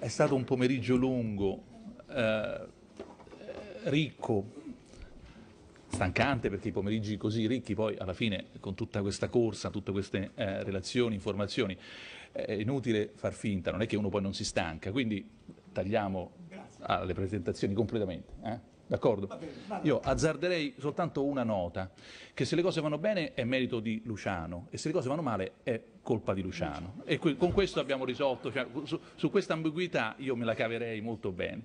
È stato un pomeriggio lungo, eh, ricco, stancante perché i pomeriggi così ricchi poi alla fine con tutta questa corsa, tutte queste eh, relazioni, informazioni, è inutile far finta, non è che uno poi non si stanca, quindi tagliamo alle presentazioni completamente. Eh? D'accordo? Io azzarderei soltanto una nota, che se le cose vanno bene è merito di Luciano e se le cose vanno male è colpa di Luciano. E que con questo abbiamo risolto, cioè, su, su, questa ambiguità io me la caverei molto bene.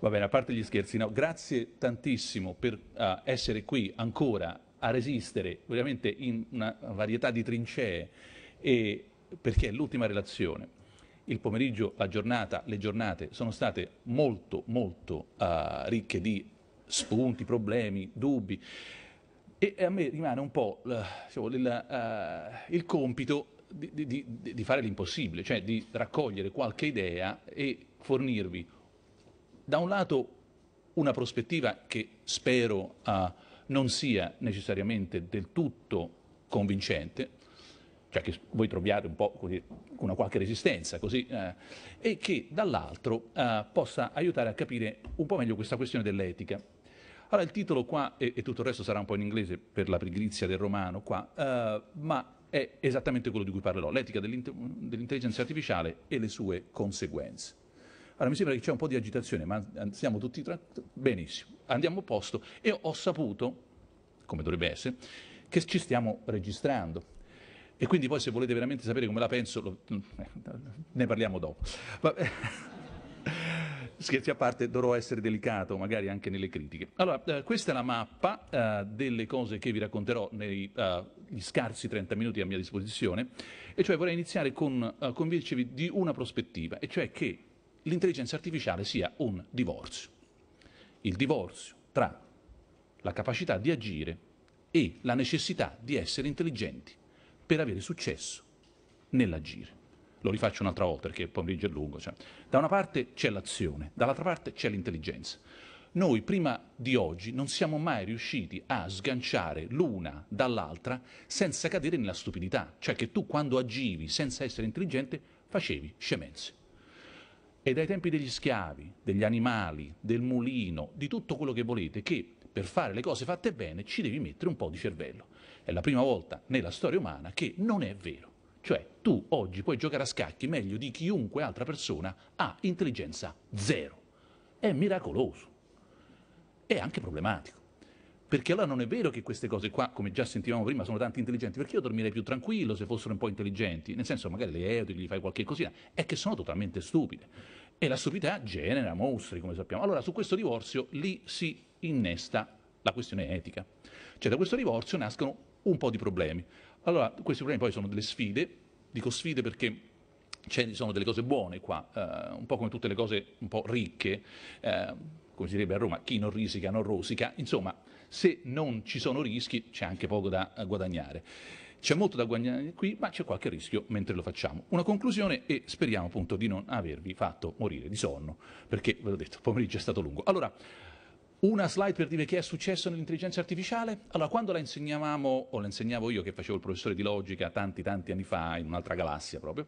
Va bene, a parte gli scherzi, no, grazie tantissimo per uh, essere qui ancora a resistere veramente in una varietà di trincee e, perché è l'ultima relazione il pomeriggio, la giornata, le giornate sono state molto molto uh, ricche di spunti, problemi, dubbi e a me rimane un po' diciamo, il, uh, il compito di, di, di, fare l'impossibile, cioè di raccogliere qualche idea e fornirvi da un lato una prospettiva che spero uh, non sia necessariamente del tutto convincente, cioè che voi troviate un po' con una qualche resistenza, così, eh, e che dall'altro eh, possa aiutare a capire un po' meglio questa questione dell'etica. Allora il titolo qua, e, e, tutto il resto sarà un po' in inglese per la pigrizia del romano qua, eh, ma è esattamente quello di cui parlerò, l'etica dell'intelligenza artificiale e le sue conseguenze. Allora mi sembra che c'è un po' di agitazione, ma eh, siamo tutti tra... benissimo, andiamo a posto e ho saputo, come dovrebbe essere, che ci stiamo registrando. E quindi poi se volete veramente sapere come la penso, lo, eh, ne parliamo dopo. Vabbè. Scherzi a parte, dovrò essere delicato magari anche nelle critiche. Allora, eh, questa è la mappa eh, delle cose che vi racconterò negli eh, scarsi 30 minuti a mia disposizione, e cioè vorrei iniziare con eh, convincervi di una prospettiva, e cioè che l'intelligenza artificiale sia un divorzio. Il divorzio tra la capacità di agire e la necessità di essere intelligenti per avere successo nell'agire. Lo rifaccio un'altra volta perché il pomeriggio è lungo. Cioè. Da una parte c'è l'azione, dall'altra parte c'è l'intelligenza. Noi prima di oggi non siamo mai riusciti a sganciare l'una dall'altra senza cadere nella stupidità, cioè che tu quando agivi senza essere intelligente facevi scemenze. E dai tempi degli schiavi, degli animali, del mulino, di tutto quello che volete, che per fare le cose fatte bene ci devi mettere un po' di cervello è la prima volta nella storia umana che non è vero. Cioè tu oggi puoi giocare a scacchi meglio di chiunque altra persona ha intelligenza zero. È miracoloso. È anche problematico. Perché allora non è vero che queste cose qua, come già sentivamo prima, sono tanto intelligenti, perché io dormirei più tranquillo se fossero un po' intelligenti, nel senso magari le eutili, gli fai qualche cosina, è che sono totalmente stupide. E la stupidità genera mostri, come sappiamo. Allora su questo divorzio lì si innesta la questione etica. Cioè da questo divorzio nascono un po' di problemi. Allora, questi problemi poi sono delle sfide, dico sfide perché ci sono delle cose buone qua, eh, un po' come tutte le cose un po' ricche, eh, come si direbbe a Roma, chi non risica non rosica, insomma, se non ci sono rischi c'è anche poco da eh, guadagnare. C'è molto da guadagnare qui, ma c'è qualche rischio mentre lo facciamo. Una conclusione e speriamo appunto di non avervi fatto morire di sonno, perché ve l'ho detto, il pomeriggio è stato lungo. Allora, una slide per dire che è successo nell'intelligenza artificiale? Allora, quando la insegnavamo, o la insegnavo io che facevo il professore di logica tanti tanti anni fa, in un'altra galassia proprio,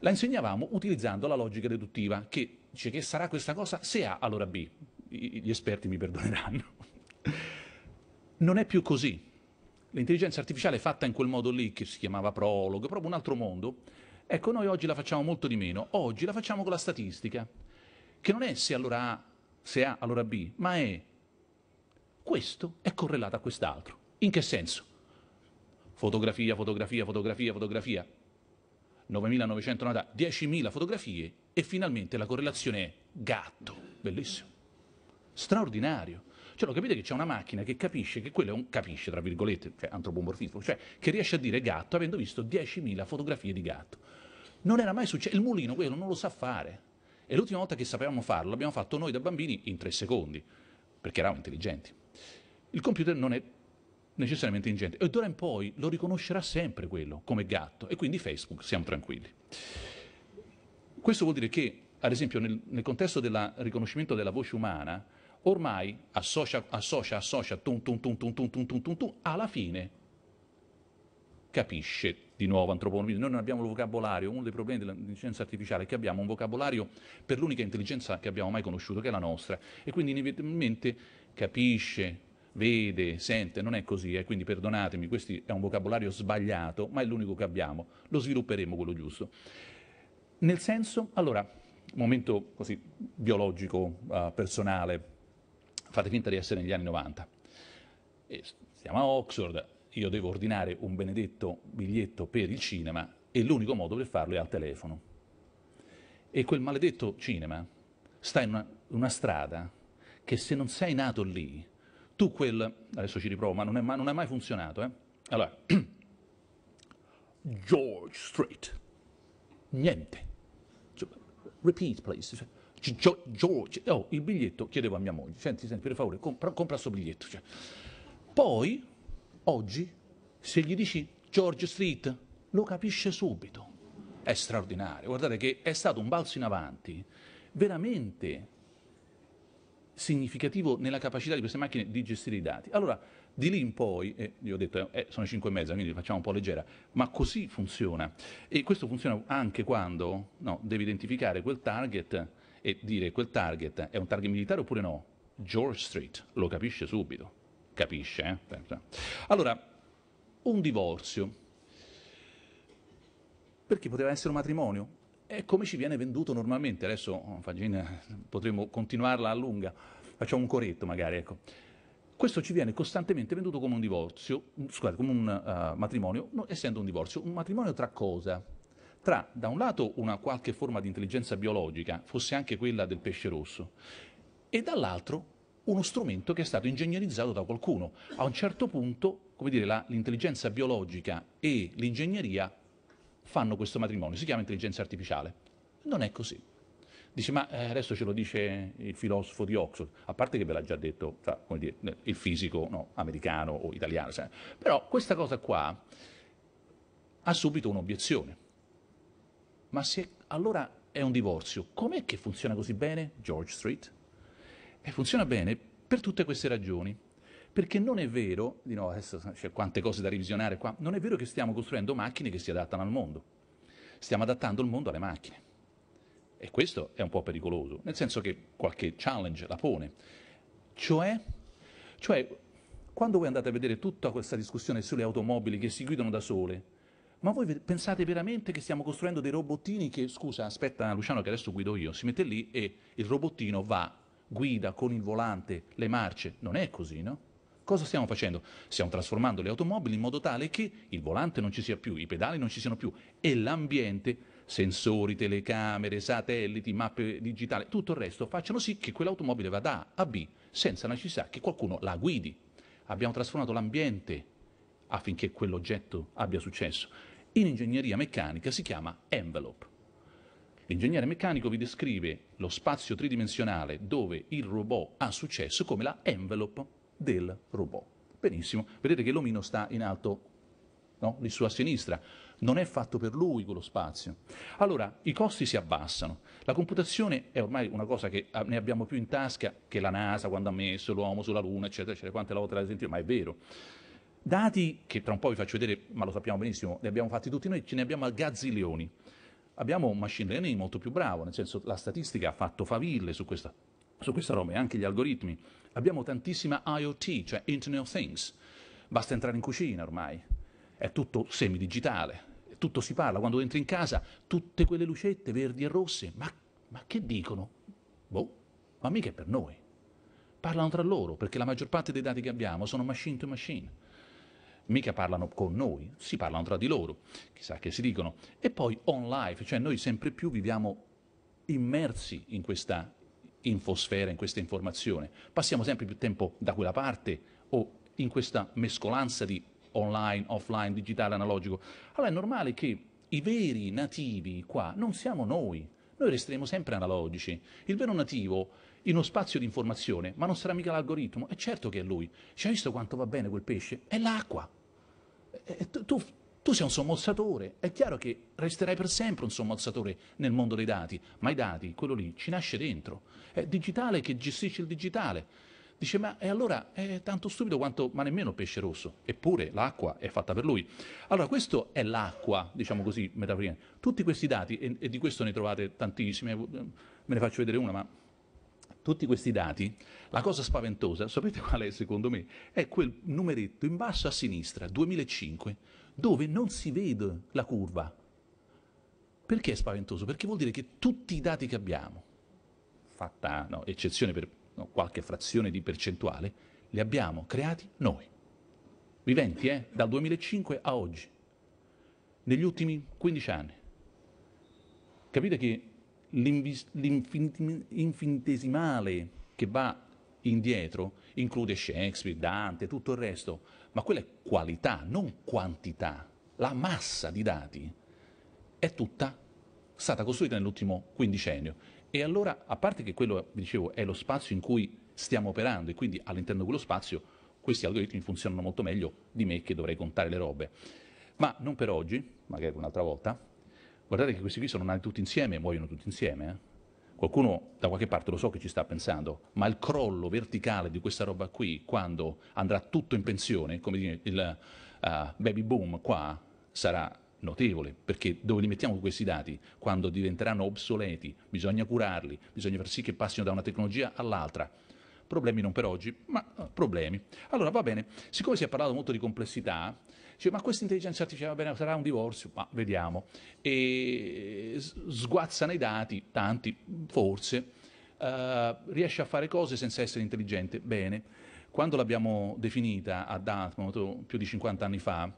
la insegnavamo utilizzando la logica deduttiva, che dice che sarà questa cosa se A, allora B. gli esperti mi perdoneranno. Non è più così. L'intelligenza artificiale fatta in quel modo lì, che si chiamava prologo, proprio un altro mondo, ecco, noi oggi la facciamo molto di meno. Oggi la facciamo con la statistica, che non è se allora A se A allora B, ma è questo è correlato a quest'altro. In che senso? Fotografia, fotografia, fotografia, fotografia. 9.990, 10.000 fotografie e finalmente la correlazione è gatto. Bellissimo. Straordinario. Cioè, lo capite che c'è una macchina che capisce che quello è un capisce, tra virgolette, cioè antropomorfismo, cioè che riesce a dire gatto avendo visto 10.000 fotografie di gatto. Non era mai successo, il mulino quello non lo sa fare. E l'ultima volta che sapevamo farlo l'abbiamo fatto noi da bambini in tre secondi, perché eravamo intelligenti. Il computer non è necessariamente ingente. E d'ora in poi lo riconoscerà sempre quello, come gatto. E quindi Facebook, siamo tranquilli. Questo vuol dire che, ad esempio, nel, nel contesto del riconoscimento della voce umana, ormai associa, associa, associa, tum, tum, tum, tum, tum, tum, tum, tum, tum, alla fine capisce di nuovo antropomorfismo, noi non abbiamo il vocabolario, uno dei problemi dell'intelligenza artificiale è che abbiamo un vocabolario per l'unica intelligenza che abbiamo mai conosciuto, che è la nostra, e quindi inevitabilmente capisce, vede, sente, non è così, eh? quindi perdonatemi, questo è un vocabolario sbagliato, ma è l'unico che abbiamo, lo svilupperemo quello giusto. Nel senso, allora, momento così biologico, uh, personale, fate finta di essere negli anni 90, e stiamo a Oxford, io devo ordinare un benedetto biglietto per il cinema e l'unico modo per farlo è al telefono. E quel maledetto cinema sta in una, una strada che se non sei nato lì, tu quel... adesso ci riprovo, ma non, è, ma non è mai funzionato, eh? Allora, George Street, niente. Cioè, repeat, please. Cioè, George, oh, il biglietto, chiedevo a mia moglie, senti, senti, per favore, compra, compra questo biglietto. Cioè. Poi Oggi, se gli dici George Street, lo capisce subito. È straordinario. Guardate che è stato un balzo in avanti veramente significativo nella capacità di queste macchine di gestire i dati. Allora, di lì in poi, eh, io ho detto, eh, eh sono 5 e mezza, quindi facciamo un po' leggera, ma così funziona. E questo funziona anche quando no, devi identificare quel target e dire quel target è un target militare oppure no. George Street lo capisce subito capisce. Eh? Allora, un divorzio, perché poteva essere un matrimonio, è come ci viene venduto normalmente, adesso oh, Fagina, potremmo continuarla a lunga, facciamo un coretto magari, ecco. Questo ci viene costantemente venduto come un divorzio, mm, scusate, come un uh, matrimonio, no, essendo un divorzio, un matrimonio tra cosa? Tra, da un lato, una qualche forma di intelligenza biologica, fosse anche quella del pesce rosso, e dall'altro uno strumento che è stato ingegnerizzato da qualcuno. A un certo punto, come dire, l'intelligenza biologica e l'ingegneria fanno questo matrimonio, si chiama intelligenza artificiale. Non è così. Dice, ma eh, adesso ce lo dice il filosofo di Oxford, a parte che ve l'ha già detto cioè, dire, il fisico no, americano o italiano, sai. però questa cosa qua ha subito un'obiezione. Ma se allora è un divorzio, com'è che funziona così bene George Street? E funziona bene per tutte queste ragioni. Perché non è vero, di no, adesso c'è quante cose da revisionare qua, non è vero che stiamo costruendo macchine che si adattano al mondo. Stiamo adattando il mondo alle macchine. E questo è un po' pericoloso, nel senso che qualche challenge la pone. Cioè, cioè quando voi andate a vedere tutta questa discussione sulle automobili che si guidano da sole, ma voi pensate veramente che stiamo costruendo dei robottini che, scusa, aspetta Luciano che adesso guido io, si mette lì e il robottino va guida con il volante le marce. Non è così, no? Cosa stiamo facendo? Stiamo trasformando le automobili in modo tale che il volante non ci sia più, i pedali non ci siano più e l'ambiente, sensori, telecamere, satelliti, mappe digitali, tutto il resto facciano sì che quell'automobile vada da A a B senza necessità che qualcuno la guidi. Abbiamo trasformato l'ambiente affinché quell'oggetto abbia successo. In ingegneria meccanica si chiama envelope. L'ingegnere meccanico vi descrive lo spazio tridimensionale dove il robot ha successo come la envelope del robot. Benissimo, vedete che l'omino sta in alto, no? lì sulla sinistra. Non è fatto per lui quello spazio. Allora, i costi si abbassano. La computazione è ormai una cosa che ah, ne abbiamo più in tasca che la NASA quando ha messo l'uomo sulla Luna, eccetera, eccetera. Quante volte l'avete sentito, ma è vero. Dati che tra un po' vi faccio vedere, ma lo sappiamo benissimo, ne abbiamo fatti tutti noi, ce ne abbiamo a gazzilioni abbiamo un machine learning molto più bravo, nel senso la statistica ha fatto faville su questa, su questa roba e anche gli algoritmi. Abbiamo tantissima IoT, cioè Internet of Things, basta entrare in cucina ormai, è tutto semidigitale, tutto si parla, quando entri in casa tutte quelle lucette verdi e rosse, ma, ma che dicono? Boh, ma mica è per noi. Parlano tra loro, perché la maggior parte dei dati che abbiamo sono machine to machine mica parlano con noi, si parlano tra di loro, chissà che si dicono. E poi on life, cioè noi sempre più viviamo immersi in questa infosfera, in questa informazione. Passiamo sempre più tempo da quella parte o in questa mescolanza di online, offline, digitale, analogico. Allora è normale che i veri nativi qua non siamo noi, noi resteremo sempre analogici. Il vero nativo in uno spazio di informazione, ma non sarà mica l'algoritmo, è certo che è lui. Ci hai visto quanto va bene quel pesce? È l'acqua. Eh, eh, tu, tu, tu sei un sommozzatore, è chiaro che resterai per sempre un sommozzatore nel mondo dei dati, ma i dati, quello lì, ci nasce dentro. È digitale che gestisce il digitale. Dice, ma e allora è tanto stupido quanto, ma nemmeno pesce rosso. Eppure l'acqua è fatta per lui. Allora, questo è l'acqua, diciamo così, metaforicamente. Tutti questi dati, e, e di questo ne trovate tantissimi, me eh, ne faccio vedere una, ma tutti questi dati, la cosa spaventosa, sapete qual è secondo me? È quel numeretto in basso a sinistra, 2005, dove non si vede la curva. Perché è spaventoso? Perché vuol dire che tutti i dati che abbiamo, fatta no, eccezione per no, qualche frazione di percentuale, li abbiamo creati noi. Viventi, eh? Dal 2005 a oggi. Negli ultimi 15 anni. Capite che l'infinitesimale che va indietro include Shakespeare, Dante, tutto il resto, ma quella è qualità, non quantità. La massa di dati è tutta stata costruita nell'ultimo quindicennio. E allora, a parte che quello, vi dicevo, è lo spazio in cui stiamo operando e quindi all'interno di quello spazio questi algoritmi funzionano molto meglio di me che dovrei contare le robe. Ma non per oggi, magari un'altra volta, guardate che questi qui sono nati tutti insieme e muoiono tutti insieme. Eh? Qualcuno da qualche parte lo so che ci sta pensando, ma il crollo verticale di questa roba qui, quando andrà tutto in pensione, come dire, il uh, baby boom qua sarà notevole, perché dove li mettiamo questi dati? Quando diventeranno obsoleti, bisogna curarli, bisogna far sì che passino da una tecnologia all'altra. Problemi non per oggi, ma eh, problemi. Allora va bene, siccome si è parlato molto di complessità, Dice, ma questa intelligenza artificiale bene, sarà un divorzio? Ma vediamo. E sguazzano i dati, tanti, forse. Uh, riesce a fare cose senza essere intelligente? Bene. Quando l'abbiamo definita a Dartmouth più di 50 anni fa,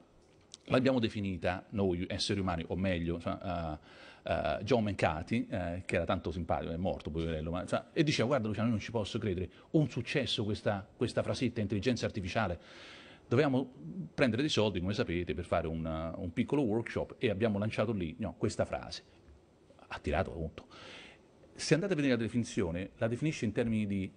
l'abbiamo definita noi esseri umani, o meglio, uh, uh, John Mencati, uh, che era tanto simpatico, è morto poverello, ma, cioè, e diceva guarda Luciano, io non ci posso credere, un successo questa, questa frasetta intelligenza artificiale dovevamo prendere dei soldi, come sapete, per fare una, un piccolo workshop e abbiamo lanciato lì no, questa frase, attirato appunto. Se andate a vedere la definizione, la definisce in termini di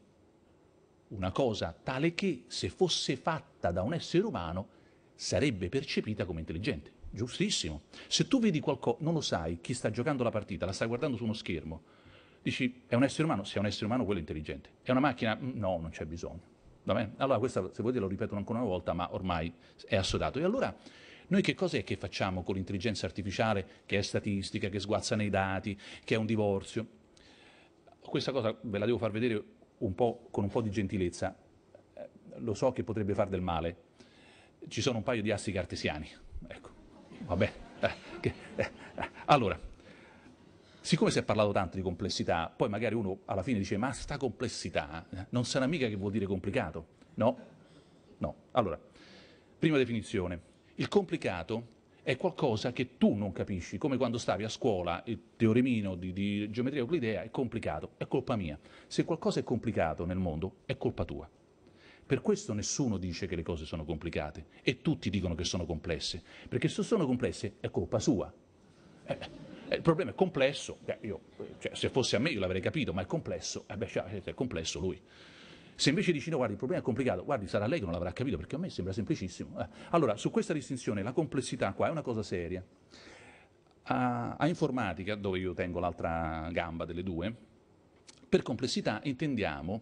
una cosa tale che se fosse fatta da un essere umano sarebbe percepita come intelligente. Giustissimo. Se tu vedi qualcosa, non lo sai, chi sta giocando la partita, la sta guardando su uno schermo, dici è un essere umano? Se è un essere umano quello è intelligente. È una macchina? No, non c'è bisogno va bene? Allora questa, se volete, lo ripeto ancora una volta, ma ormai è assodato. E allora noi che cosa è che facciamo con l'intelligenza artificiale, che è statistica, che sguazza nei dati, che è un divorzio? Questa cosa ve la devo far vedere un con un po' di gentilezza. Eh, lo so che potrebbe far del male. Ci sono un paio di assi cartesiani. Ecco, vabbè. Eh, eh, allora, siccome si è parlato tanto di complessità, poi magari uno alla fine dice ma sta complessità eh, non sarà mica che vuol dire complicato, no? No. Allora, prima definizione, il complicato è qualcosa che tu non capisci, come quando stavi a scuola il teoremino di, di geometria euclidea è complicato, è colpa mia. Se qualcosa è complicato nel mondo, è colpa tua. Per questo nessuno dice che le cose sono complicate e tutti dicono che sono complesse, perché se sono complesse è colpa sua. Eh, eh, il problema è complesso, eh, io, cioè, se fosse a me io l'avrei capito, ma è complesso, eh beh, cioè, è complesso lui. Se invece dici no, guardi, il problema è complicato, guardi, sarà lei che non l'avrà capito, perché a me sembra semplicissimo. Eh. Allora, su questa distinzione, la complessità qua è una cosa seria. A, a informatica, dove io tengo l'altra gamba delle due, per complessità intendiamo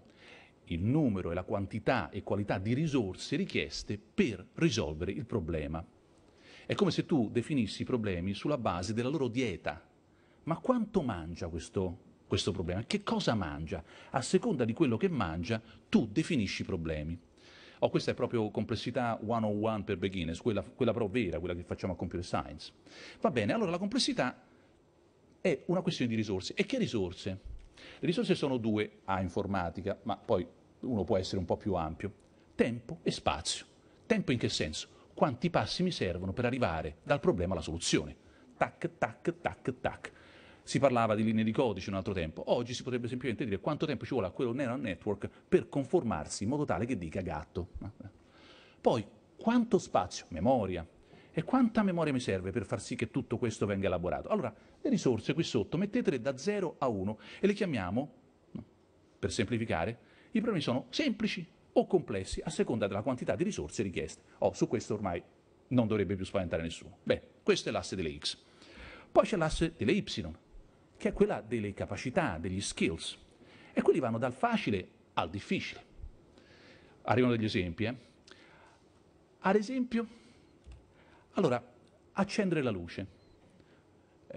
il numero e la quantità e qualità di risorse richieste per risolvere il problema. È come se tu definissi i problemi sulla base della loro dieta. Ma quanto mangia questo, questo problema? Che cosa mangia? A seconda di quello che mangia, tu definisci i problemi. Oh, questa è proprio complessità 101 per beginners, quella, quella però vera, quella che facciamo a computer science. Va bene, allora la complessità è una questione di risorse. E che risorse? Le risorse sono due a informatica, ma poi uno può essere un po' più ampio. Tempo e spazio. Tempo in che senso? quanti passi mi servono per arrivare dal problema alla soluzione. Tac, tac, tac, tac. Si parlava di linee di codice un altro tempo, oggi si potrebbe semplicemente dire quanto tempo ci vuole a quello neural network per conformarsi in modo tale che dica gatto. Poi, quanto spazio, memoria, e quanta memoria mi serve per far sì che tutto questo venga elaborato? Allora, le risorse qui sotto mettetele da 0 a 1 e le chiamiamo, per semplificare, i problemi sono semplici o complessi a seconda della quantità di risorse richieste. Oh, su questo ormai non dovrebbe più spaventare nessuno. Beh, questo è l'asse delle X. Poi c'è l'asse delle Y, che è quella delle capacità, degli skills. E quelli vanno dal facile al difficile. Arrivano degli esempi. Eh? Ad esempio, allora, accendere la luce.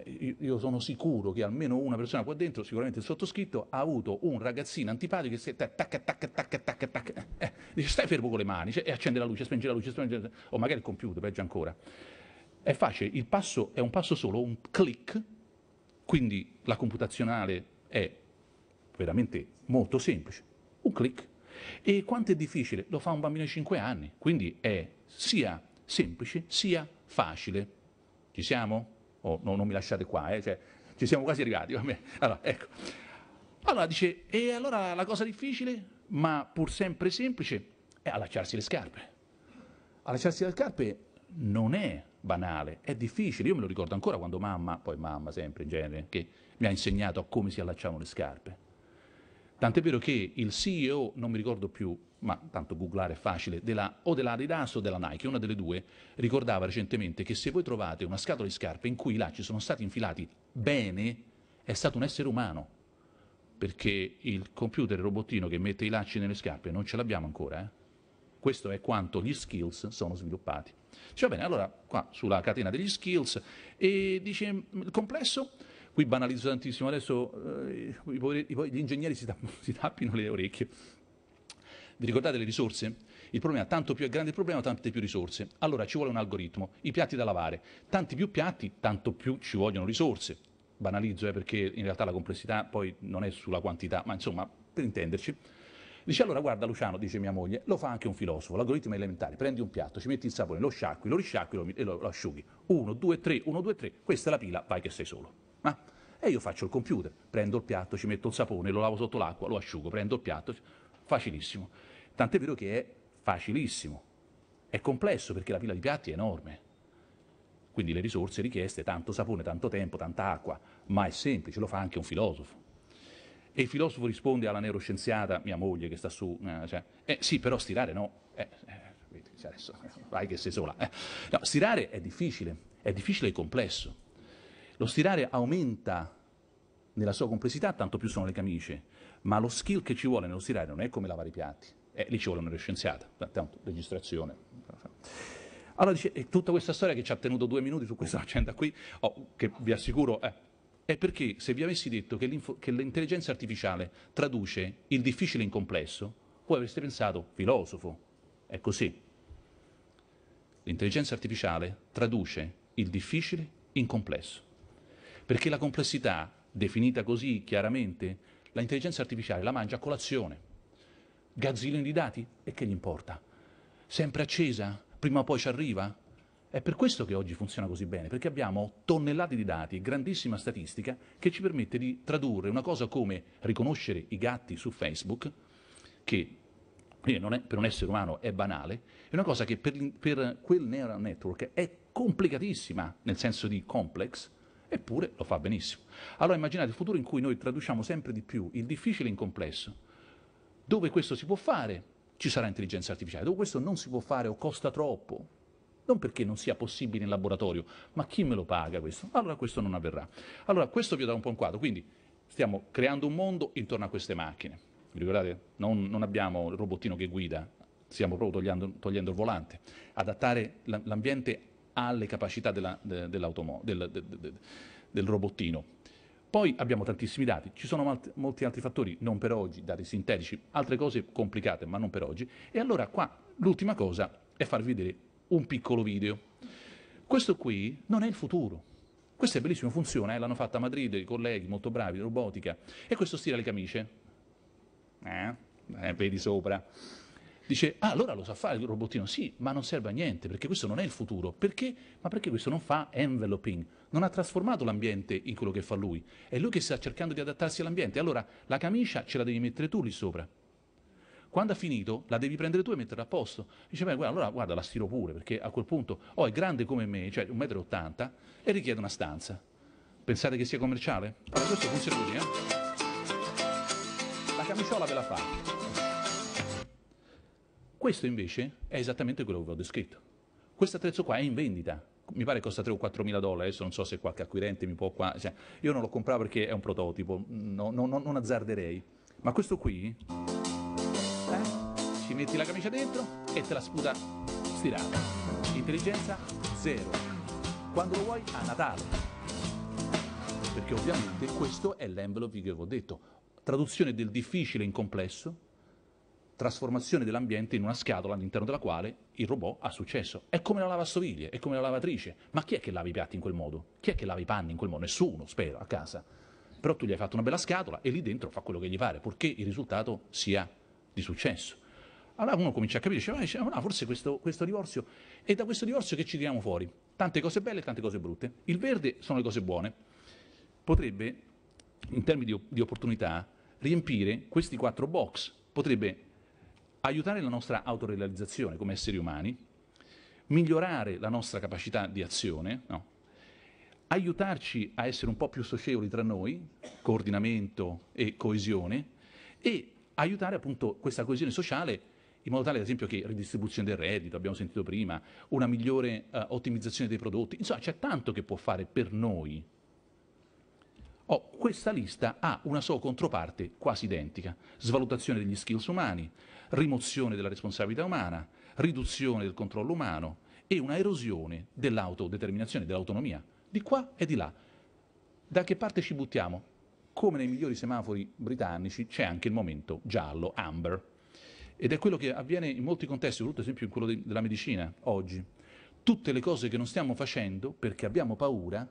Eh, io sono sicuro che almeno una persona qua dentro, sicuramente il sottoscritto, ha avuto un ragazzino antipatico che si tac tac tac tac tac tac, eh, dice stai fermo con le mani cioè, e accende la luce, spenge la luce, spenge la... o magari il computer, peggio ancora. È facile, il passo è un passo solo, un click, quindi la computazionale è veramente molto semplice, un click. E quanto è difficile? Lo fa un bambino di 5 anni, quindi è sia semplice sia facile. Ci siamo? oh, no, non mi lasciate qua, eh, cioè, ci siamo quasi arrivati, allora, ecco. allora, dice, e allora la cosa difficile, ma pur sempre semplice, è allacciarsi le scarpe. Allacciarsi le scarpe non è banale, è difficile. Io me lo ricordo ancora quando mamma, poi mamma sempre in genere, che mi ha insegnato a come si allacciavano le scarpe. Tant'è vero che il CEO, non mi ricordo più, ma tanto googlare è facile, della, o della Adidas o della Nike, una delle due, ricordava recentemente che se voi trovate una scatola di scarpe in cui i lacci sono stati infilati bene, è stato un essere umano. Perché il computer il robottino che mette i lacci nelle scarpe non ce l'abbiamo ancora. Eh? Questo è quanto gli skills sono sviluppati. Dice, cioè, va bene, allora qua sulla catena degli skills, e dice mm, il complesso qui banalizzo tantissimo, adesso eh, i poveri, i, gli ingegneri si, tapp- si tappino le orecchie. Vi ricordate le risorse? Il problema, tanto più è grande il problema, tante più risorse. Allora ci vuole un algoritmo, i piatti da lavare. Tanti più piatti, tanto più ci vogliono risorse. Banalizzo eh, perché in realtà la complessità poi non è sulla quantità, ma insomma, per intenderci. Dice allora guarda Luciano, dice mia moglie, lo fa anche un filosofo, l'algoritmo è elementare, prendi un piatto, ci metti il sapone, lo sciacqui, lo risciacqui lo, e lo, lo asciughi. Uno, due, tre, uno, due, tre, questa è la pila, vai che sei solo. Ma e io faccio il computer, prendo il piatto, ci metto il sapone, lo lavo sotto l'acqua, lo asciugo, prendo il piatto, facilissimo. Tant'è vero che è facilissimo. È complesso perché la pila di piatti è enorme. Quindi le risorse richieste, tanto sapone, tanto tempo, tanta acqua, ma è semplice, lo fa anche un filosofo. E il filosofo risponde alla neuroscienziata, mia moglie che sta su, eh, cioè, eh sì, però stirare no. Eh, eh, adesso, vai che sei sola. Eh. No, stirare è difficile, è difficile e complesso. Lo stirare aumenta nella sua complessità, tanto più sono le camicie, ma lo skill che ci vuole nello stirare non è come lavare i piatti, eh, lì ci vuole una scienziata, tanto registrazione. Allora dice, tutta questa storia che ci ha tenuto due minuti su questa faccenda qui, oh, che vi assicuro eh, è perché se vi avessi detto che, che l'intelligenza artificiale traduce il difficile in complesso, voi avreste pensato, filosofo, è così. L'intelligenza artificiale traduce il difficile in complesso. Perché la complessità, definita così chiaramente, l'intelligenza artificiale la mangia a colazione. Gazzillioni di dati? E che gli importa? Sempre accesa? Prima o poi ci arriva? È per questo che oggi funziona così bene, perché abbiamo tonnellate di dati, grandissima statistica, che ci permette di tradurre una cosa come riconoscere i gatti su Facebook, che eh, non è, per un essere umano è banale, è una cosa che per, per quel neural network è complicatissima, nel senso di complex, eppure lo fa benissimo. Allora immaginate il futuro in cui noi traduciamo sempre di più il difficile in complesso. Dove questo si può fare ci sarà intelligenza artificiale, dove questo non si può fare o costa troppo, non perché non sia possibile in laboratorio, ma chi me lo paga questo? Allora questo non avverrà. Allora questo vi dà un po' un quadro, quindi stiamo creando un mondo intorno a queste macchine. Vi ricordate? Non, non abbiamo il robottino che guida, stiamo proprio togliendo, togliendo il volante. Adattare l'ambiente alle capacità della, de, del, de, de, del robottino. Poi abbiamo tantissimi dati, ci sono molti, molti altri fattori, non per oggi, dati sintetici, altre cose complicate, ma non per oggi. E allora qua l'ultima cosa è farvi vedere un piccolo video. Questo qui non è il futuro. Questa è bellissima, funziona, eh? l'hanno fatta a Madrid, i colleghi molto bravi, robotica. E questo stira le camicie. Eh? Eh, vedi sopra. Dice, ah, allora lo sa fare il robottino. Sì, ma non serve a niente, perché questo non è il futuro. Perché? Ma perché questo non fa enveloping, non ha trasformato l'ambiente in quello che fa lui. È lui che sta cercando di adattarsi all'ambiente. Allora, la camicia ce la devi mettere tu lì sopra. Quando ha finito, la devi prendere tu e metterla a posto. Dice, beh, guarda, allora guarda, la stiro pure, perché a quel punto, oh, è grande come me, cioè 1,80 m, e richiede una stanza. Pensate che sia commerciale? Allora, questo funziona così, eh? La camiciola ve la fa. Questo invece è esattamente quello che vi ho descritto. Questo attrezzo qua è in vendita, mi pare costa 3 o 4 mila dollari, adesso non so se qualche acquirente mi può qua... Cioè, io non l'ho comprato perché è un prototipo, no, no, no, non azzarderei. Ma questo qui, eh, ci metti la camicia dentro e te la sputa stirata. Intelligenza zero. Quando lo vuoi a Natale. Perché ovviamente questo è l'envelope che vi ho detto. Traduzione del difficile in complesso, trasformazione dell'ambiente in una scatola all'interno della quale il robot ha successo. È come la lavastoviglie, è come la lavatrice. Ma chi è che lava i piatti in quel modo? Chi è che lava i panni in quel modo? Nessuno, spero, a casa. Però tu gli hai fatto una bella scatola e lì dentro fa quello che gli pare, purché il risultato sia di successo. Allora uno comincia a capire, dice, dice no, forse questo, questo, divorzio, è da questo divorzio che ci tiriamo fuori. Tante cose belle e tante cose brutte. Il verde sono le cose buone. Potrebbe, in termini di, di opportunità, riempire questi quattro box. Potrebbe aiutare la nostra autorealizzazione come esseri umani, migliorare la nostra capacità di azione, no? aiutarci a essere un po' più socievoli tra noi, coordinamento e coesione, e aiutare appunto questa coesione sociale in modo tale ad esempio che ridistribuzione del reddito, abbiamo sentito prima, una migliore uh, ottimizzazione dei prodotti, insomma c'è tanto che può fare per noi. Oh, questa lista ha una sua controparte quasi identica, svalutazione degli skills umani, rimozione della responsabilità umana, riduzione del controllo umano e una erosione dell'autodeterminazione, dell'autonomia, di qua e di là. Da che parte ci buttiamo? Come nei migliori semafori britannici c'è anche il momento giallo, amber, ed è quello che avviene in molti contesti, soprattutto ad esempio in quello de della medicina oggi. Tutte le cose che non stiamo facendo perché abbiamo paura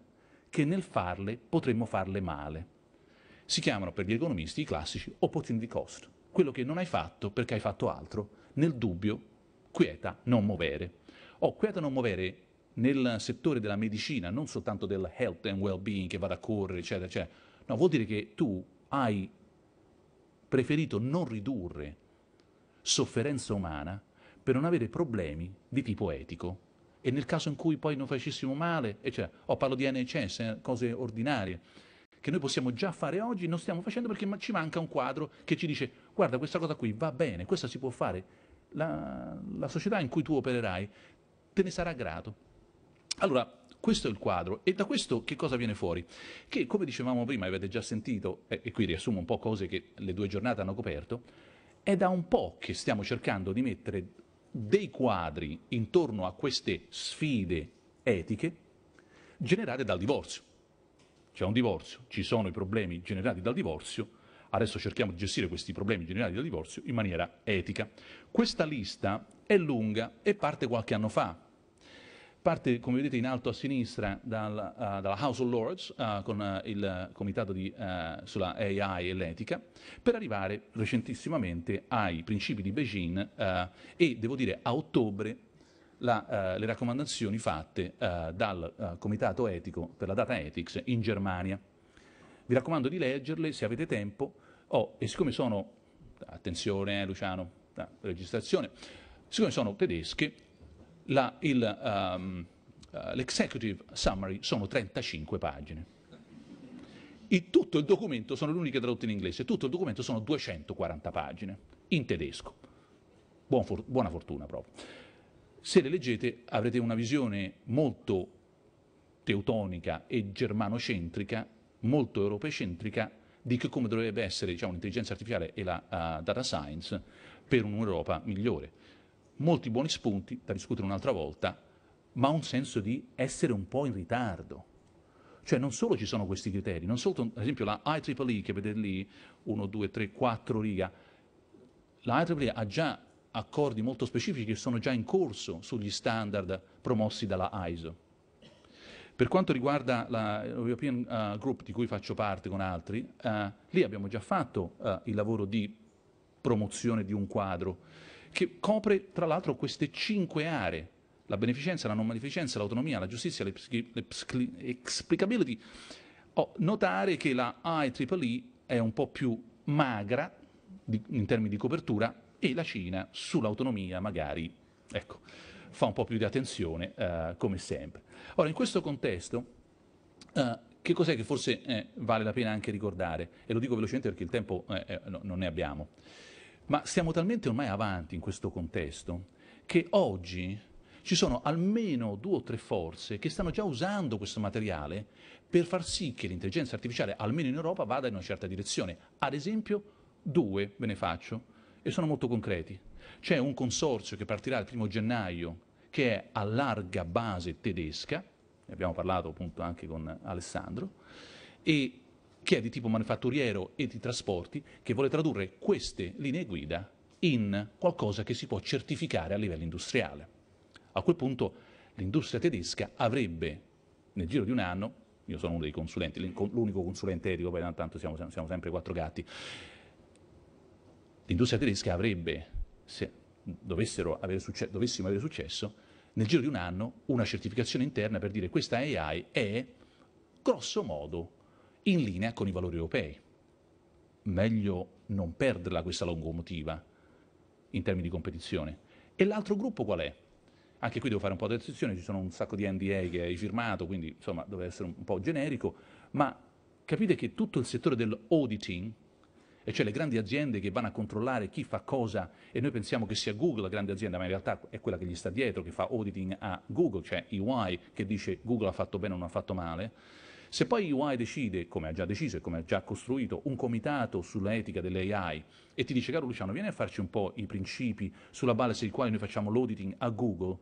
che nel farle potremmo farle male. Si chiamano per gli economisti i classici opportunity cost, quello che non hai fatto perché hai fatto altro, nel dubbio, quieta non muovere. O oh, quieta non muovere nel settore della medicina, non soltanto del health and well-being che vada a correre, eccetera, eccetera. No, vuol dire che tu hai preferito non ridurre sofferenza umana per non avere problemi di tipo etico. E nel caso in cui poi non facessimo male, eccetera. Oh, parlo di NHS, eh, cose ordinarie che noi possiamo già fare oggi, non stiamo facendo perché ci manca un quadro che ci dice guarda questa cosa qui va bene, questa si può fare, la, la società in cui tu opererai te ne sarà grato. Allora, questo è il quadro e da questo che cosa viene fuori? Che come dicevamo prima, avete già sentito, e qui riassumo un po' cose che le due giornate hanno coperto, è da un po' che stiamo cercando di mettere dei quadri intorno a queste sfide etiche generate dal divorzio c'è un divorzio, ci sono i problemi generati dal divorzio, adesso cerchiamo di gestire questi problemi generati dal divorzio in maniera etica. Questa lista è lunga e parte qualche anno fa. Parte, come vedete in alto a sinistra, dal, uh, dalla House of Lords uh, con uh, il comitato di, sulla AI e l'etica, per arrivare recentissimamente ai principi di Beijing e, devo dire, a ottobre la, eh, le raccomandazioni fatte eh, dal eh, Comitato Etico per la Data Ethics in Germania. Vi raccomando di leggerle se avete tempo oh, e siccome sono, attenzione eh, Luciano, ah, registrazione, siccome sono tedesche, la, um, l'executive summary sono 35 pagine. E tutto il documento, sono le uniche tradotte in inglese, tutto il documento sono 240 pagine, in tedesco. Buon for- buona fortuna proprio. Se le leggete avrete una visione molto teutonica e germanocentrica, molto europecentrica, di che come dovrebbe essere diciamo, l'intelligenza artificiale e la uh, data science per un'Europa migliore. Molti buoni spunti da discutere un'altra volta, ma un senso di essere un po' in ritardo. Cioè non solo ci sono questi criteri, non solo ad esempio la IEEE che vedete lì, 1, 2, 3, 4 riga, la IEEE ha già accordi molto specifici che sono già in corso sugli standard promossi dalla ISO. Per quanto riguarda l'European uh, eh, Group, di cui faccio parte con altri, uh, lì abbiamo già fatto uh, il lavoro di promozione di un quadro che copre tra l'altro queste cinque aree, la beneficenza, la non beneficenza, l'autonomia, la giustizia, l'explicability. Oh, notare che la IEEE è un po' più magra di, in termini di copertura e la Cina sull'autonomia magari ecco, fa un po' più di attenzione eh, come sempre. Ora, in questo contesto, eh, che cos'è che forse eh, vale la pena anche ricordare? E lo dico velocemente perché il tempo eh, eh, no, non ne abbiamo. Ma siamo talmente ormai avanti in questo contesto che oggi ci sono almeno due o tre forze che stanno già usando questo materiale per far sì che l'intelligenza artificiale, almeno in Europa, vada in una certa direzione. Ad esempio, due ve ne faccio e sono molto concreti. C'è un consorzio che partirà il primo gennaio che è a larga base tedesca, ne abbiamo parlato appunto anche con Alessandro, e che è di tipo manifatturiero e di trasporti, che vuole tradurre queste linee guida in qualcosa che si può certificare a livello industriale. A quel punto l'industria tedesca avrebbe, nel giro di un anno, io sono uno dei consulenti, l'unico consulente etico, poi tanto siamo, siamo sempre quattro gatti, l'industria tedesca avrebbe, se avere dovessimo avere successo, nel giro di un anno una certificazione interna per dire questa AI è grosso modo in linea con i valori europei. Meglio non perderla questa locomotiva in termini di competizione. E l'altro gruppo qual è? Anche qui devo fare un po' di attenzione, ci sono un sacco di NDA che hai firmato, quindi insomma deve essere un po' generico, ma capite che tutto il settore dell'auditing, e cioè le grandi aziende che vanno a controllare chi fa cosa e noi pensiamo che sia Google la grande azienda, ma in realtà è quella che gli sta dietro, che fa auditing a Google, cioè EY che dice Google ha fatto bene o non ha fatto male. Se poi UI decide, come ha già deciso e come ha già costruito, un comitato sull'etica dell'AI e ti dice, caro Luciano, vieni a farci un po' i principi sulla base dei quali noi facciamo l'auditing a Google,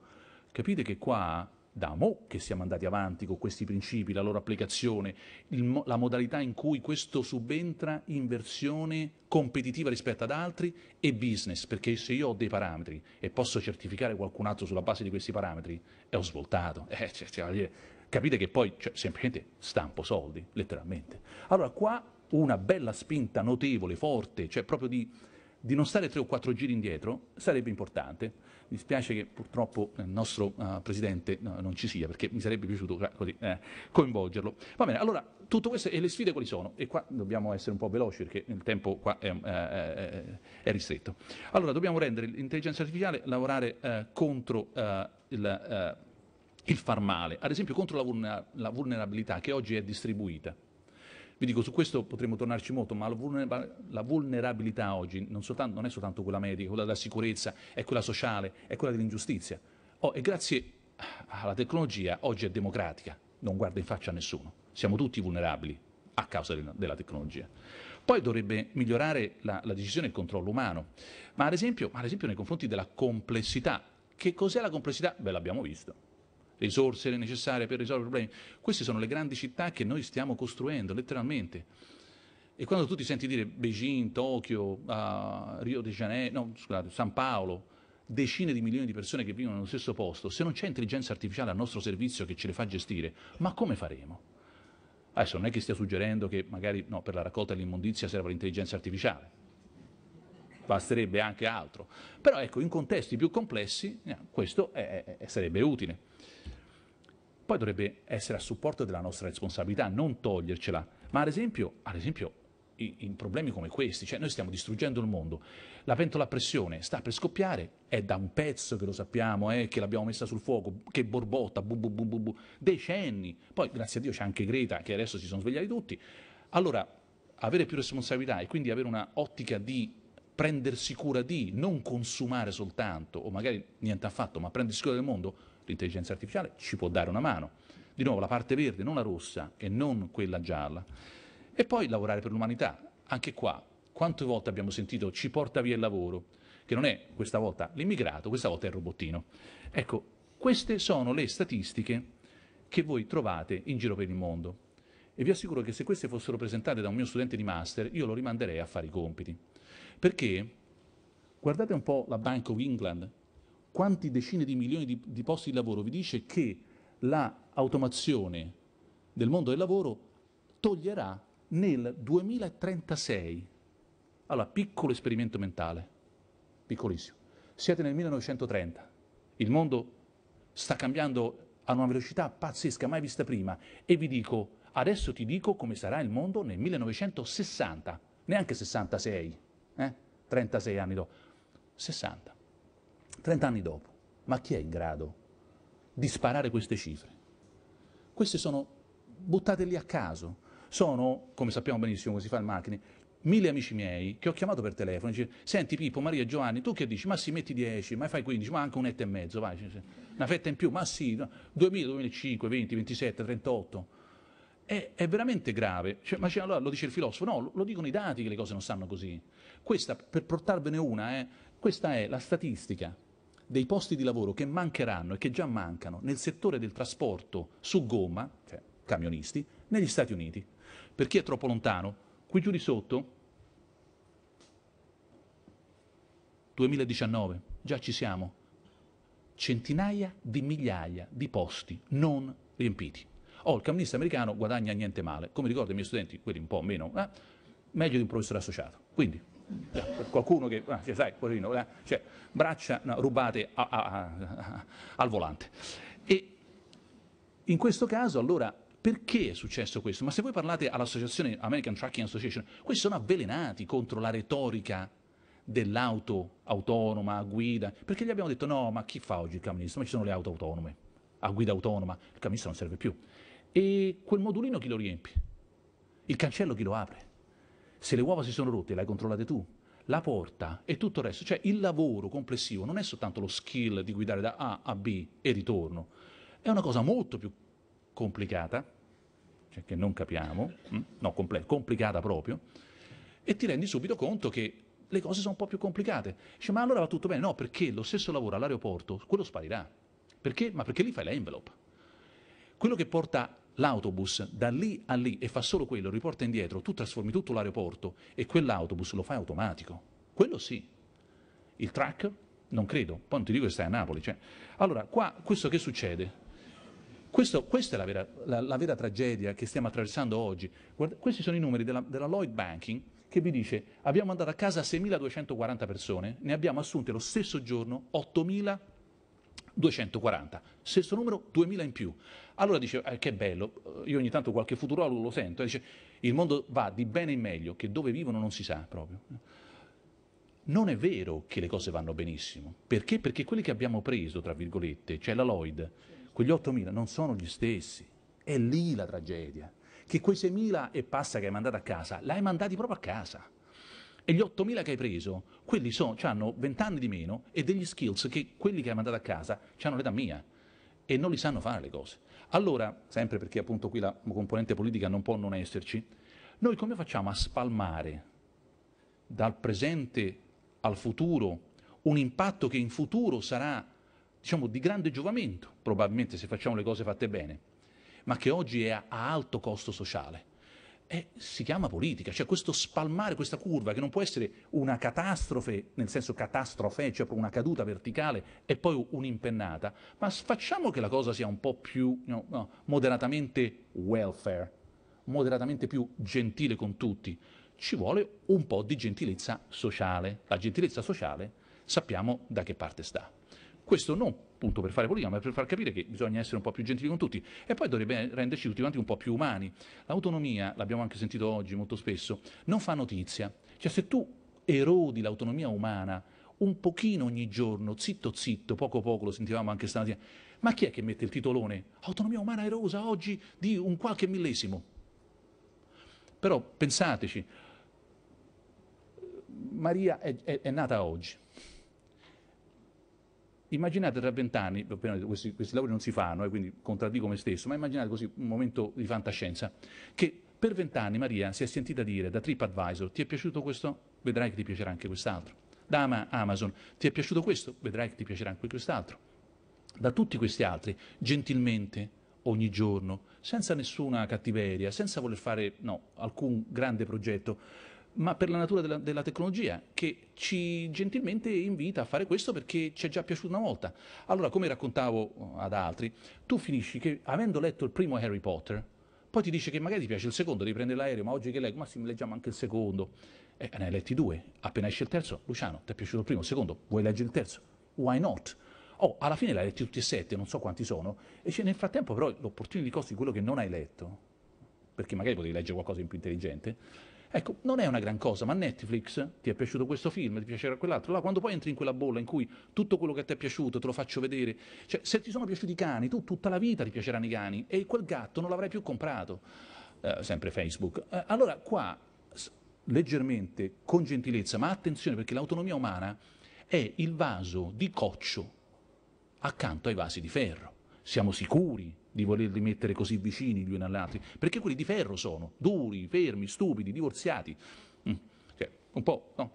capite che qua da mo che siamo andati avanti con questi principi, la loro applicazione, il, la modalità in cui questo subentra in versione competitiva rispetto ad altri e business, perché se io ho dei parametri e posso certificare qualcun altro sulla base di questi parametri, è ho svoltato. Eh, cioè, cioè, capite che poi cioè, semplicemente stampo soldi, letteralmente. Allora qua una bella spinta notevole, forte, cioè proprio di, di non stare tre o quattro giri indietro, sarebbe importante. Mi spiace che purtroppo eh, il nostro uh, presidente no, eh, non ci sia, perché mi sarebbe piaciuto così, eh, coinvolgerlo. Va bene, allora, tutto questo e le sfide quali sono? E qua dobbiamo essere un po' veloci, perché il tempo qua è, eh, è ristretto. Allora, dobbiamo rendere l'intelligenza artificiale, lavorare eh, contro il, il far male, ad esempio contro la vulnerabilità che oggi è distribuita. Vi dico, su questo potremmo tornarci molto, ma la vulnerabilità oggi non, soltanto, non è soltanto quella medica, quella della sicurezza, è quella sociale, è quella dell'ingiustizia. Oh, e grazie alla tecnologia oggi è democratica, non guarda in faccia a nessuno. Siamo tutti vulnerabili a causa della tecnologia. Poi dovrebbe migliorare la, la decisione e il controllo umano, ma ad, esempio, ma ad esempio nei confronti della complessità. Che cos'è la complessità? Beh, l'abbiamo visto risorse necessarie per risolvere i problemi. Queste sono le grandi città che noi stiamo costruendo, letteralmente. E quando tu ti senti dire Beijing, Tokyo, uh, Rio de Janeiro, no, scusate, San Paolo, decine di milioni di persone che vivono nello stesso posto, se non c'è intelligenza artificiale al nostro servizio che ce le fa gestire, ma come faremo? Adesso non è che stia suggerendo che magari no, per la raccolta dell'immondizia serva l'intelligenza artificiale, basterebbe anche altro, però ecco in contesti più complessi eh, questo è, è, sarebbe utile poi dovrebbe essere a supporto della nostra responsabilità, non togliercela. Ma ad esempio, ad esempio in problemi come questi, cioè noi stiamo distruggendo il mondo, la pentola a pressione sta per scoppiare, è da un pezzo che lo sappiamo, eh, che l'abbiamo messa sul fuoco, che borbotta, bu, bu, bu, bu, decenni, poi grazie a Dio c'è anche Greta che adesso si sono svegliati tutti, allora avere più responsabilità e quindi avere una ottica di prendersi cura di, non consumare soltanto, o magari niente affatto, ma prendersi cura del mondo, l'intelligenza artificiale ci può dare una mano. Di nuovo la parte verde, non la rossa e non quella gialla. E poi lavorare per l'umanità. Anche qua, quante volte abbiamo sentito ci porta via il lavoro, che non è questa volta l'immigrato, questa volta è il robottino. Ecco, queste sono le statistiche che voi trovate in giro per il mondo. E vi assicuro che se queste fossero presentate da un mio studente di master, io lo rimanderei a fare i compiti. Perché guardate un po' la Bank of England, quanti decine di milioni di, di posti di lavoro, vi dice che l'automazione la del mondo del lavoro toglierà nel 2036. Allora, piccolo esperimento mentale, piccolissimo. Siete nel 1930, il mondo sta cambiando a una velocità pazzesca, mai vista prima, e vi dico, adesso ti dico come sarà il mondo nel 1960, neanche 66, eh? 36 anni dopo, 60 trent'anni dopo. Ma chi è in grado di sparare queste cifre? Queste sono buttate lì a caso. Sono, come sappiamo benissimo come si fa il marketing, mille amici miei che ho chiamato per telefono e dice senti Pippo, Maria, Giovanni, tu che dici? Ma sì, metti 10, ma fai 15, ma anche un etto e mezzo, vai, una fetta in più, ma sì, 2000, 2005, 20, 27, 38. È, è veramente grave, cioè, ma cioè, allora lo dice il filosofo, no, lo, lo, dicono i dati che le cose non stanno così. Questa, per portarvene una, eh, questa è la statistica dei posti di lavoro che mancheranno e che già mancano nel settore del trasporto su gomma, cioè camionisti, negli Stati Uniti. Per chi è troppo lontano, qui giù di sotto, 2019, già ci siamo, centinaia di migliaia di posti non riempiti. Oh, il camionista americano guadagna niente male, come ricordo i miei studenti, quelli un po' meno, eh? meglio di un professore associato. Quindi qualcuno che, cioè, sai, poverino, eh, cioè, braccia no, rubate a, a, a, al volante. E in questo caso allora perché è successo questo? Ma se voi parlate all'associazione American Trucking Association, questi sono avvelenati contro la retorica dell'auto autonoma a guida, perché gli abbiamo detto no, ma chi fa oggi il camionista? Ma ci sono le auto autonome, a guida autonoma, il camionista non serve più. E quel modulino chi lo riempie? Il cancello chi lo apre? se le uova si sono rotte le hai controllate tu, la porta e tutto il resto, cioè il lavoro complessivo non è soltanto lo skill di guidare da A a B e ritorno, è una cosa molto più complicata, cioè che non capiamo, mm? no, compl- complicata proprio, e ti rendi subito conto che le cose sono un po' più complicate. Dice, ma allora va tutto bene? No, perché lo stesso lavoro all'aeroporto, quello sparirà. Perché? Ma perché lì fai l'envelope. Quello che porta l'autobus da lì a lì e fa solo quello, riporta indietro, tu trasformi tutto l'aeroporto e quell'autobus lo fai automatico. Quello sì. Il tracker? Non credo. Poi non ti dico che stai a Napoli. Cioè. Allora, qua, questo che succede? Questo, questa è la vera, la, la vera, tragedia che stiamo attraversando oggi. Guarda, questi sono i numeri della, della Lloyd Banking che vi dice abbiamo mandato a casa 6.240 persone, ne abbiamo assunte lo stesso giorno 8.000 240, stesso numero 2000 in più. Allora dice, eh, che bello, io ogni tanto qualche futurologo lo sento, e dice, il mondo va di bene in meglio, che dove vivono non si sa proprio. Non è vero che le cose vanno benissimo, perché? Perché quelli che abbiamo preso, tra virgolette, cioè la Lloyd, quegli 8.000 non sono gli stessi, è lì la tragedia, che quei 6.000 e passa che hai mandato a casa, l'hai mandati proprio a casa. E gli 8.000 che hai preso, quelli so, hanno 20 anni di meno e degli skills che quelli che hai mandato a casa hanno l'età mia e non li sanno fare le cose. Allora, sempre perché appunto qui la componente politica non può non esserci, noi come facciamo a spalmare dal presente al futuro un impatto che in futuro sarà diciamo, di grande giovamento, probabilmente se facciamo le cose fatte bene, ma che oggi è a alto costo sociale? eh, si chiama politica, cioè questo spalmare questa curva che non può essere una catastrofe, nel senso catastrofe, cioè una caduta verticale e poi un'impennata, ma facciamo che la cosa sia un po' più no, no, moderatamente welfare, moderatamente più gentile con tutti. Ci vuole un po' di gentilezza sociale. La gentilezza sociale sappiamo da che parte sta. Questo non appunto per fare politica, ma per far capire che bisogna essere un po' più gentili con tutti e poi dovrebbe renderci tutti quanti un po' più umani. L'autonomia, l'abbiamo anche sentito oggi molto spesso, non fa notizia. Cioè se tu erodi l'autonomia umana un pochino ogni giorno, zitto zitto, poco poco, lo sentivamo anche stamattina, ma chi è che mette il titolone? Autonomia umana erosa oggi di un qualche millesimo. Però pensateci, Maria è, è, è nata oggi, immaginate tra vent'anni, questi, questi lavori non si fanno e eh, quindi contraddico me stesso, ma immaginate così un momento di fantascienza, che per vent'anni Maria si è sentita dire da TripAdvisor ti è piaciuto questo? Vedrai che ti piacerà anche quest'altro. Da Amazon ti è piaciuto questo? Vedrai che ti piacerà anche quest'altro. Da tutti questi altri, gentilmente, ogni giorno, senza nessuna cattiveria, senza voler fare no, alcun grande progetto, ma per la natura della, della, tecnologia, che ci gentilmente invita a fare questo perché ci è già piaciuto una volta. Allora, come raccontavo eh, ad altri, tu finisci che, avendo letto il primo Harry Potter, poi ti dice che magari ti piace il secondo, devi prendere l'aereo, ma oggi che leggo, ma sì, leggiamo anche il secondo. Eh, ne hai letti due, appena esce il terzo, Luciano, ti è piaciuto il primo, il secondo, vuoi leggere il terzo? Why not? Oh, alla fine l'hai letti tutti e sette, non so quanti sono, e cioè, nel frattempo però l'opportunità di costo di quello che non hai letto, perché magari potevi leggere qualcosa di più intelligente, Ecco, non è una gran cosa, ma Netflix ti è piaciuto questo film, ti piacerà quell'altro. Allora, quando poi entri in quella bolla in cui tutto quello che ti è piaciuto te lo faccio vedere, cioè se ti sono piaciuti i cani, tu tutta la vita ti piaceranno i cani e quel gatto non l'avrai più comprato, eh, sempre Facebook. Eh, allora, qua leggermente, con gentilezza, ma attenzione perché l'autonomia umana è il vaso di coccio accanto ai vasi di ferro. Siamo sicuri di volerli mettere così vicini gli uni agli altri, perché quelli di ferro sono duri, fermi, stupidi, divorziati, mm. cioè, un po' no?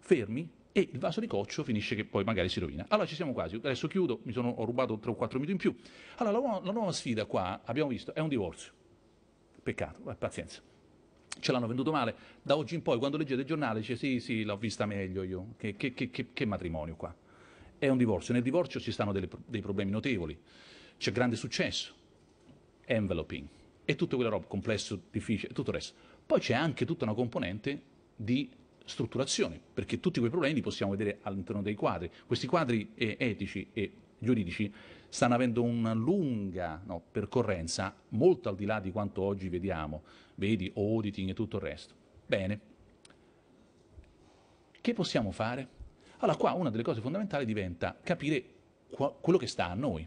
fermi e il vaso di coccio finisce che poi magari si rovina. Allora ci siamo quasi, adesso chiudo, mi sono, ho rubato 3 o 4 minuti in più. Allora la nuova, la nuova sfida qua, abbiamo visto, è un divorzio, peccato, eh, pazienza ce l'hanno venduto male. Da oggi in poi, quando leggete il giornale, dice sì, sì, l'ho vista meglio io. Che, che, che, che matrimonio qua? È un divorzio. Nel divorzio ci stanno delle, dei problemi notevoli c'è grande successo, enveloping e tutta quella roba, complesso, difficile, tutto il resto. Poi c'è anche tutta una componente di strutturazione, perché tutti quei problemi li possiamo vedere all'interno dei quadri. Questi quadri etici e giuridici stanno avendo una lunga no, percorrenza, molto al di là di quanto oggi vediamo, vedi auditing e tutto il resto. Bene, che possiamo fare? Allora qua una delle cose fondamentali diventa capire quello che sta a noi.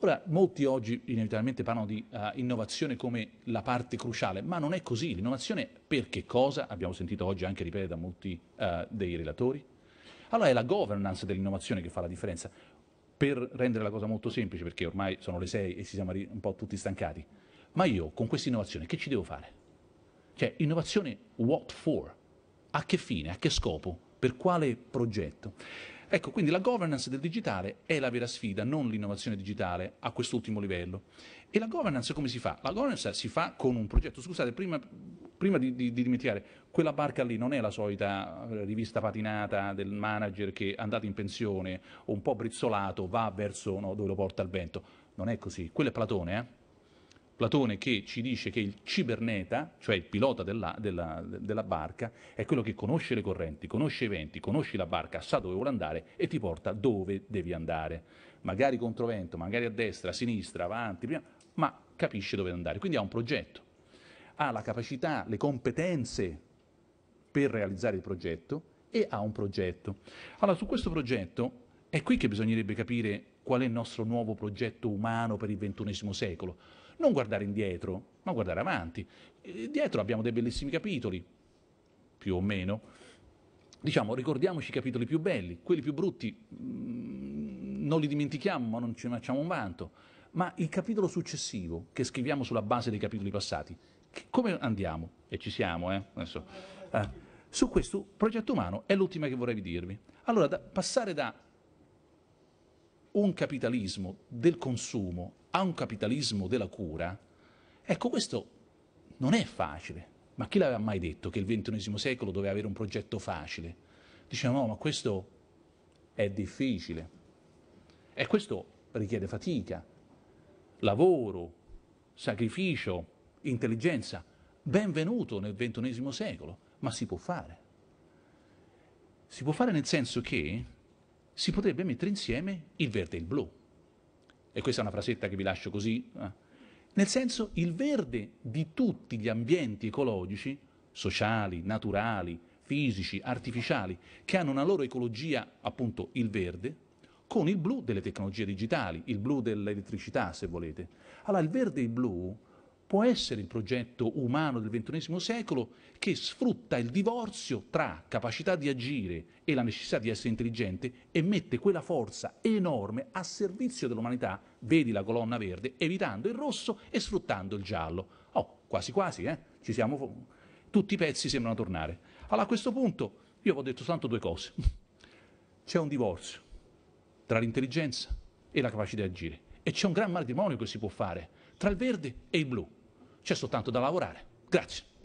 Ora, molti oggi inevitabilmente parlano di uh, innovazione come la parte cruciale, ma non è così. L'innovazione per che cosa? Abbiamo sentito oggi anche ripetere da molti uh, dei relatori. Allora è la governance dell'innovazione che fa la differenza. Per rendere la cosa molto semplice, perché ormai sono le sei e ci siamo un po' tutti stancati, ma io con questa innovazione che ci devo fare? Cioè, innovazione what for? A che fine? A che scopo? Per quale progetto? Ecco, quindi la governance del digitale è la vera sfida, non l'innovazione digitale a quest'ultimo livello. E la governance come si fa? La governance si fa con un progetto. Scusate, prima, prima di, di, di, dimenticare, quella barca lì non è la solita eh, rivista patinata del manager che andato in pensione un po' brizzolato va verso no, dove lo porta il vento. Non è così, quello è Platone, eh? Platone che ci dice che il ciberneta, cioè il pilota della, della, della, barca, è quello che conosce le correnti, conosce i venti, conosce la barca, sa dove vuole andare e ti porta dove devi andare. Magari controvento, magari a destra, a sinistra, avanti, prima, ma capisce dove andare. Quindi ha un progetto, ha la capacità, le competenze per realizzare il progetto e ha un progetto. Allora, su questo progetto è qui che bisognerebbe capire qual è il nostro nuovo progetto umano per il XXI secolo non guardare indietro, ma guardare avanti. Dietro abbiamo dei bellissimi capitoli, più o meno. Diciamo, ricordiamoci i capitoli più belli, quelli più brutti mh, mm, non li dimentichiamo, ma non ce ne facciamo un vanto. Ma il capitolo successivo, che scriviamo sulla base dei capitoli passati, che, come andiamo? E ci siamo, eh? Adesso, eh. Su questo progetto umano è l'ultima che vorrei dirvi. Allora, da, passare da un capitalismo del consumo a un capitalismo della cura, ecco questo non è facile. Ma chi l'aveva mai detto che il XXI secolo doveva avere un progetto facile? Diciamo, no, ma questo è difficile. E questo richiede fatica, lavoro, sacrificio, intelligenza. Benvenuto nel XXI secolo, ma si può fare. Si può fare nel senso che si potrebbe mettere insieme il verde e il blu e questa è una frasetta che vi lascio così, eh? nel senso il verde di tutti gli ambienti ecologici, sociali, naturali, fisici, artificiali, che hanno una loro ecologia, appunto il verde, con il blu delle tecnologie digitali, il blu dell'elettricità se volete. Allora il verde e il blu può essere il progetto umano del XXI secolo che sfrutta il divorzio tra capacità di agire e la necessità di essere intelligente e mette quella forza enorme a servizio dell'umanità, vedi la colonna verde, evitando il rosso e sfruttando il giallo. Oh, quasi quasi, eh? Ci siamo... Tutti i pezzi sembrano tornare. Allora a questo punto io vi ho detto soltanto due cose. C'è un divorzio tra l'intelligenza e la capacità di agire e c'è un gran matrimonio che si può fare tra il verde e il blu. C'è soltanto da lavorare. Grazie.